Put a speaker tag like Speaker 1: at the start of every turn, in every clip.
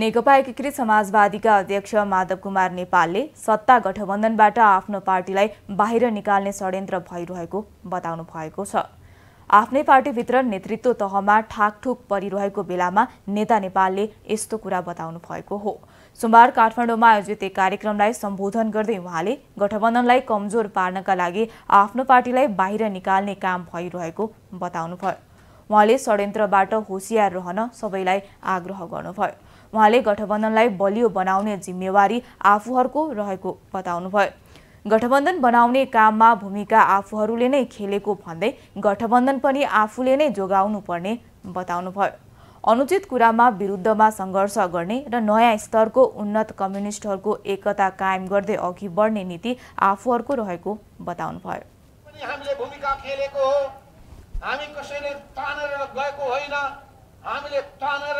Speaker 1: नेकपा एकीकृत समाजवादीका अध्यक्ष माधव कुमार नेपालले सत्ता गठबन्धनबाट आफ्नो पार्टीलाई बाहिर निकाल्ने षड्यन्त्र भइरहेको बताउनु भएको छ आफ्नै पार्टीभित्र नेतृत्व तहमा ठाकठुक परिरहेको बेलामा नेता नेपालले यस्तो कुरा बताउनु भएको हो सोमबार काठमाडौँमा आयोजित एक कार्यक्रमलाई सम्बोधन गर्दै उहाँले गठबन्धनलाई कमजोर पार्नका लागि आफ्नो पार्टीलाई बाहिर निकाल्ने काम भइरहेको बताउनुभयो उहाँले षड्यन्त्रबाट होसियार रहन सबैलाई आग्रह गर्नुभयो उहाँले गठबन्धनलाई बलियो बनाउने जिम्मेवारी आफूहरूको रहेको बताउनुभयो गठबन्धन बनाउने काममा भूमिका आफूहरूले नै खेलेको भन्दै गठबन्धन पनि आफूले नै जोगाउनु पर्ने बताउनुभयो अनुचित कुरामा विरुद्धमा सङ्घर्ष गर्ने र नयाँ स्तरको उन्नत कम्युनिस्टहरूको एकता कायम गर्दै अघि बढ्ने नीति आफूहरूको रहेको
Speaker 2: बताउनुभयो हामीले तानेर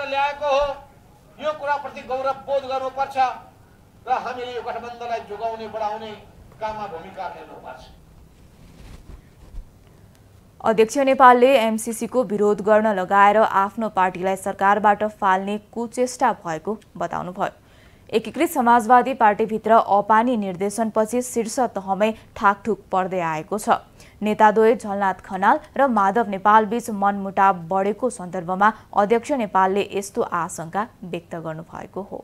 Speaker 2: यो कुराप्रति गौरव बोध गर्नुपर्छ र हामीले यो गठबन्धनलाई जोगाउने बढाउने काममा भूमिका खेल्नुपर्छ
Speaker 1: अध्यक्ष नेपालले एमसिसीको विरोध गर्न लगाएर आफ्नो पार्टीलाई सरकारबाट फाल्ने कुचेष्टा भएको बताउनुभयो एकीकृत समाजवादी पार्टीभित्र अपानी निर्देशनपछि शीर्ष तहमै ठाकठुक पर्दै आएको छ नेताद्वय झलनाथ खनाल र माधव नेपालबीच मनमुटाव बढेको सन्दर्भमा अध्यक्ष नेपालले यस्तो आशंका व्यक्त गर्नुभएको हो